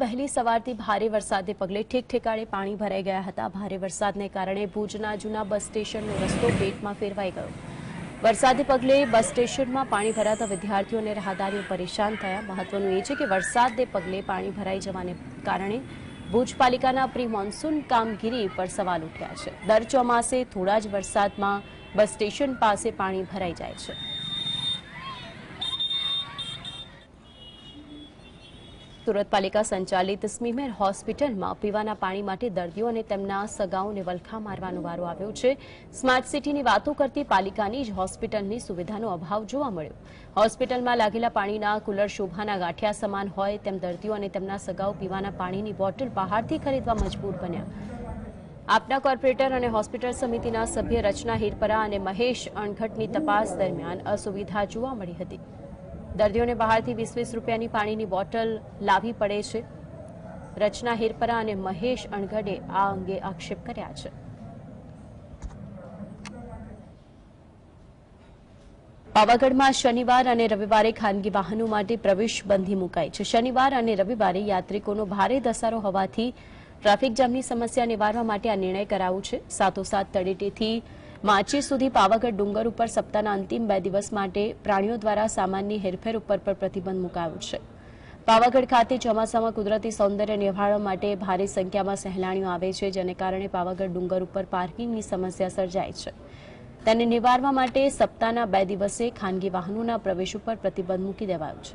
વહેલી સવારથી ભારે વરસાદને પગલે ઠેક ઠેકાણે પાણી ભરાઈ ગયા હતા ભારે વરસાદને કારણે ભુજના જૂના બસ સ્ટેશનનો રસ્તો બેટમાં ફેરવાઈ ગયો વરસાદને પગલે બસ સ્ટેશનમાં પાણી ભરાતા વિદ્યાર્થીઓ અને રાહદારીઓ પરેશાન થયા મહત્વનું એ છે કે વરસાદને પગલે પાણી ભરાઈ જવાને કારણે ભુજ પાલિકાના પ્રી મોન્સૂન કામગીરી પર સવાલ ઉઠ્યા છે દર ચોમાસે થોડા જ વરસાદમાં બસ સ્ટેશન પાસે પાણી ભરાઈ જાય છે સુરત પાલિકા સંચાલિત સ્મીમેર હોસ્પિટલમાં પીવાના પાણી માટે દર્દીઓ અને તેમના સગાઓને વલખા મારવાનો વારો આવ્યો છે સ્માર્ટ સિટીની વાતો કરતી પાલિકાની જ હોસ્પિટલની સુવિધાનો અભાવ જોવા મળ્યો હોસ્પિટલમાં લાગેલા પાણીના કુલર શોભાના ગાંઠિયા સમાન હોય તેમ દર્દીઓ અને તેમના સગાઓ પીવાના પાણીની બોટલ બહારથી ખરીદવા મજબૂર બન્યા આપના કોર્પોરેટર અને હોસ્પિટલ સમિતિના સભ્ય રચના હિરપરા અને મહેશ અણઘટની તપાસ દરમિયાન અસુવિધા જોવા મળી હતી દર્દીઓને બહારથી વીસ વીસ રૂપિયાની પાણીની બોટલ લાવવી પડે છે રચના હિરપરા અને મહેશ અણઘડે આ અંગે આક્ષેપ કર્યા છે પાવાગઢમાં શનિવાર અને રવિવારે ખાનગી વાહનો માટે પ્રવેશ બંધી મુકાઈ છે શનિવાર અને રવિવારે યાત્રિકોનો ભારે ધસારો હોવાથી ટ્રાફિક જામની સમસ્યા નિવારવા માટે આ નિર્ણય કરાયો છે સાથોસાથ તળેટીથી માર્ચે સુધી પાવાગઢ ડુંગર ઉપર સપ્તાહના અંતિમ બે દિવસ માટે પ્રાણીઓ દ્વારા સામાનની હેરફેર ઉપર પણ પ્રતિબંધ મુકાયો છે પાવાગઢ ખાતે ચોમાસામાં કુદરતી સૌંદર્ય નિહાળવા માટે ભારે સંખ્યામાં સહેલાણીઓ આવે છે જેને કારણે પાવાગઢ ડુંગર ઉપર પાર્કિંગની સમસ્યા સર્જાય છે તેને નિવારવા માટે સપ્તાહના બે દિવસે ખાનગી વાહનોના પ્રવેશ ઉપર પ્રતિબંધ મૂકી દેવાયો છે